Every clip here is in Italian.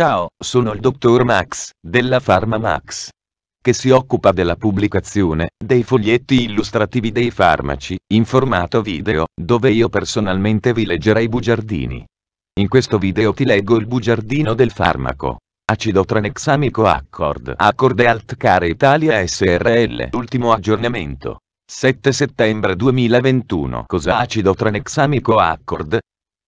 Ciao, sono il dottor Max, della Pharma Max, che si occupa della pubblicazione dei foglietti illustrativi dei farmaci, in formato video, dove io personalmente vi leggerei i bugiardini. In questo video ti leggo il bugiardino del farmaco. Acido tranexamico Accord Accord Alt Care Italia SRL Ultimo aggiornamento 7 settembre 2021 Cosa acido tranexamico Accord?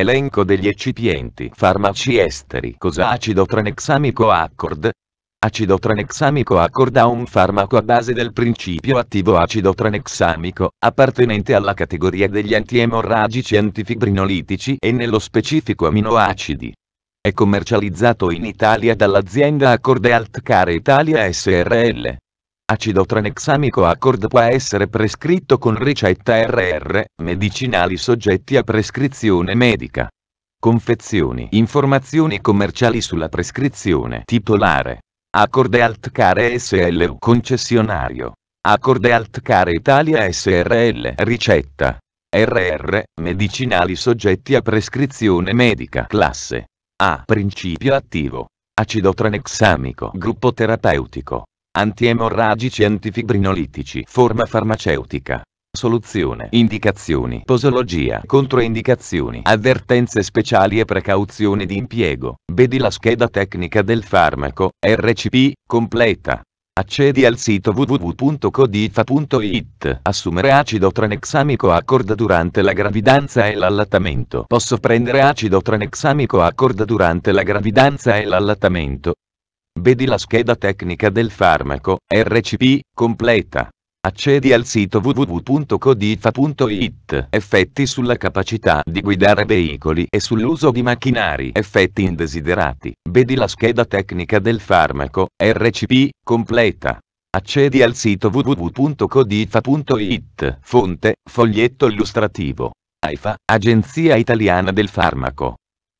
Elenco degli eccipienti farmaci esteri Cosa acido tranexamico accord? Acido tranexamico accord è un farmaco a base del principio attivo acido tranexamico, appartenente alla categoria degli antiemorragici antifibrinolitici e nello specifico aminoacidi. È commercializzato in Italia dall'azienda Accord Altcare Italia SRL. Acido tranexamico Accord può essere prescritto con ricetta RR, medicinali soggetti a prescrizione medica. Confezioni. Informazioni commerciali sulla prescrizione. Titolare. Accord Altcare SLU concessionario. Accord Altcare Italia SRL. Ricetta. RR, medicinali soggetti a prescrizione medica. Classe. A. Principio attivo. Acido tranexamico. Gruppo terapeutico. Antiemorragici antifibrinolitici. Forma farmaceutica. Soluzione. Indicazioni. Posologia. Controindicazioni. Avvertenze speciali e precauzioni di impiego. Vedi la scheda tecnica del farmaco, RCP, completa. Accedi al sito www.codifa.it. Assumere acido tranexamico accord durante la gravidanza e l'allattamento. Posso prendere acido tranexamico accord durante la gravidanza e l'allattamento, Vedi la scheda tecnica del farmaco, RCP, completa. Accedi al sito www.codifa.it. Effetti sulla capacità di guidare veicoli e sull'uso di macchinari. Effetti indesiderati. Vedi la scheda tecnica del farmaco, RCP, completa. Accedi al sito www.codifa.it. Fonte, foglietto illustrativo. AIFA, Agenzia Italiana del Farmaco.